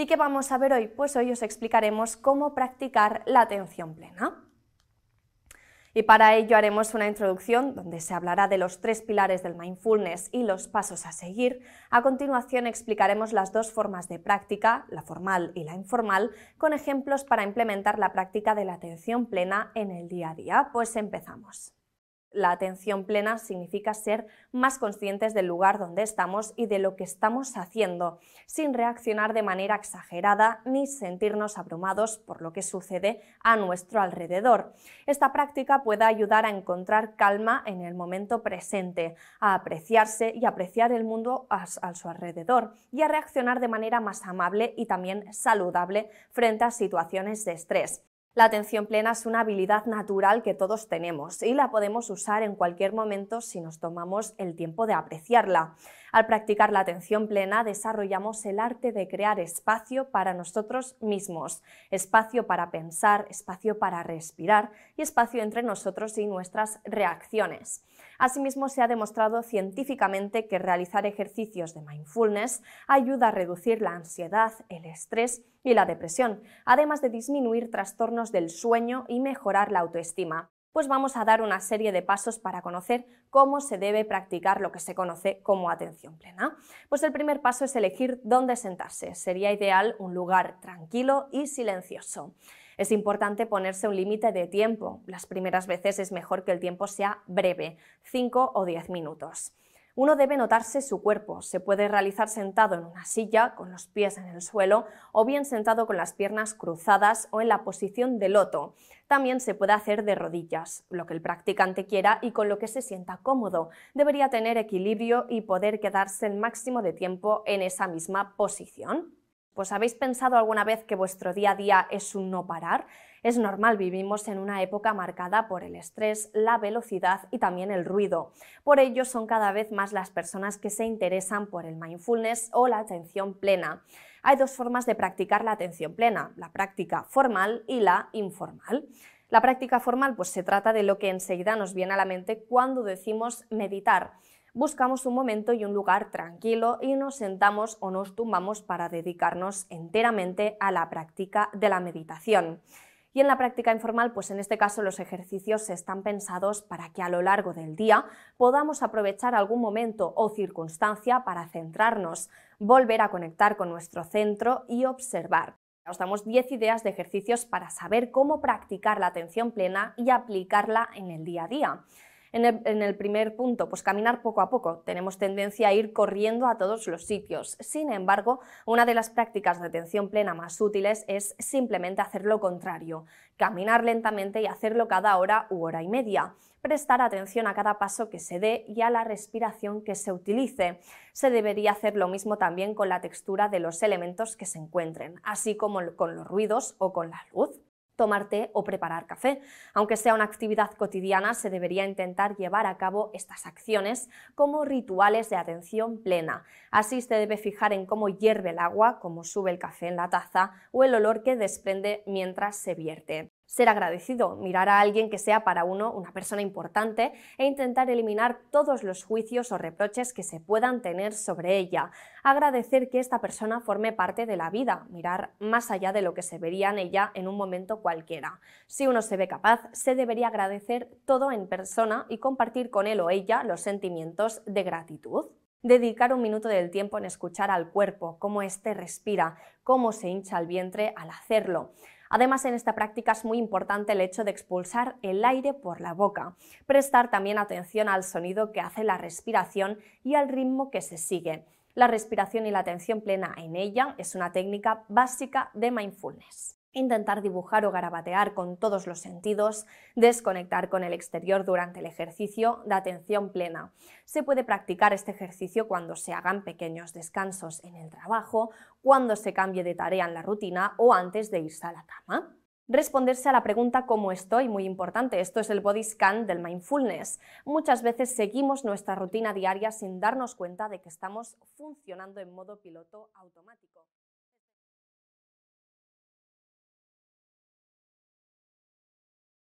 ¿Y qué vamos a ver hoy? Pues hoy os explicaremos cómo practicar la atención plena. Y para ello haremos una introducción donde se hablará de los tres pilares del mindfulness y los pasos a seguir. A continuación explicaremos las dos formas de práctica, la formal y la informal, con ejemplos para implementar la práctica de la atención plena en el día a día. Pues empezamos. La atención plena significa ser más conscientes del lugar donde estamos y de lo que estamos haciendo, sin reaccionar de manera exagerada ni sentirnos abrumados por lo que sucede a nuestro alrededor. Esta práctica puede ayudar a encontrar calma en el momento presente, a apreciarse y apreciar el mundo a, su alrededor y a reaccionar de manera más amable y también saludable frente a situaciones de estrés. La atención plena es una habilidad natural que todos tenemos y la podemos usar en cualquier momento si nos tomamos el tiempo de apreciarla. Al practicar la atención plena desarrollamos el arte de crear espacio para nosotros mismos, espacio para pensar, espacio para respirar y espacio entre nosotros y nuestras reacciones. Asimismo, se ha demostrado científicamente que realizar ejercicios de mindfulness ayuda a reducir la ansiedad, el estrés y la depresión, además de disminuir trastornos del sueño y mejorar la autoestima pues vamos a dar una serie de pasos para conocer cómo se debe practicar lo que se conoce como atención plena. Pues el primer paso es elegir dónde sentarse. Sería ideal un lugar tranquilo y silencioso. Es importante ponerse un límite de tiempo. Las primeras veces es mejor que el tiempo sea breve, 5 o 10 minutos. Uno debe notarse su cuerpo. Se puede realizar sentado en una silla, con los pies en el suelo, o bien sentado con las piernas cruzadas o en la posición de loto. También se puede hacer de rodillas, lo que el practicante quiera y con lo que se sienta cómodo. Debería tener equilibrio y poder quedarse el máximo de tiempo en esa misma posición. Pues, ¿habéis pensado alguna vez que vuestro día a día es un no parar? Es normal, vivimos en una época marcada por el estrés, la velocidad y también el ruido. Por ello son cada vez más las personas que se interesan por el mindfulness o la atención plena. Hay dos formas de practicar la atención plena, la práctica formal y la informal. La práctica formal pues se trata de lo que enseguida nos viene a la mente cuando decimos meditar buscamos un momento y un lugar tranquilo y nos sentamos o nos tumbamos para dedicarnos enteramente a la práctica de la meditación. Y en la práctica informal, pues en este caso los ejercicios están pensados para que a lo largo del día podamos aprovechar algún momento o circunstancia para centrarnos, volver a conectar con nuestro centro y observar. Os damos 10 ideas de ejercicios para saber cómo practicar la atención plena y aplicarla en el día a día. En el, primer punto, pues caminar poco a poco. Tenemos tendencia a ir corriendo a todos los sitios. Sin embargo, una de las prácticas de atención plena más útiles es simplemente hacer lo contrario, caminar lentamente y hacerlo cada hora u hora y media prestar atención a cada paso que se dé y a la respiración que se utilice. Se debería hacer lo mismo también con la textura de los elementos que se encuentren, así como con los ruidos o con la luz tomar té o preparar café. Aunque sea una actividad cotidiana, se debería intentar llevar a cabo estas acciones como rituales de atención plena. Así se debe fijar en cómo hierve el agua, cómo sube el café en la taza o el olor que desprende mientras se vierte ser agradecido, mirar a alguien que sea para uno una persona importante e intentar eliminar todos los juicios o reproches que se puedan tener sobre ella, agradecer que esta persona forme parte de la vida, mirar más allá de lo que se vería en ella en un momento cualquiera. Si uno se ve capaz, se debería agradecer todo en persona y compartir con él o ella los sentimientos de gratitud. Dedicar un minuto del tiempo en escuchar al cuerpo, cómo éste respira, cómo se hincha el vientre al hacerlo. Además, en esta práctica es muy importante el hecho de expulsar el aire por la boca, prestar también atención al sonido que hace la respiración y al ritmo que se sigue. La respiración y la atención plena en ella es una técnica básica de mindfulness intentar dibujar o garabatear con todos los sentidos, desconectar con el exterior durante el ejercicio de atención plena. Se puede practicar este ejercicio cuando se hagan pequeños descansos en el trabajo, cuando se cambie de tarea en la rutina o antes de irse a la cama responderse a la pregunta ¿cómo estoy? Muy importante, esto es el body scan del mindfulness. Muchas veces seguimos nuestra rutina diaria sin darnos cuenta de que estamos funcionando en modo piloto automático.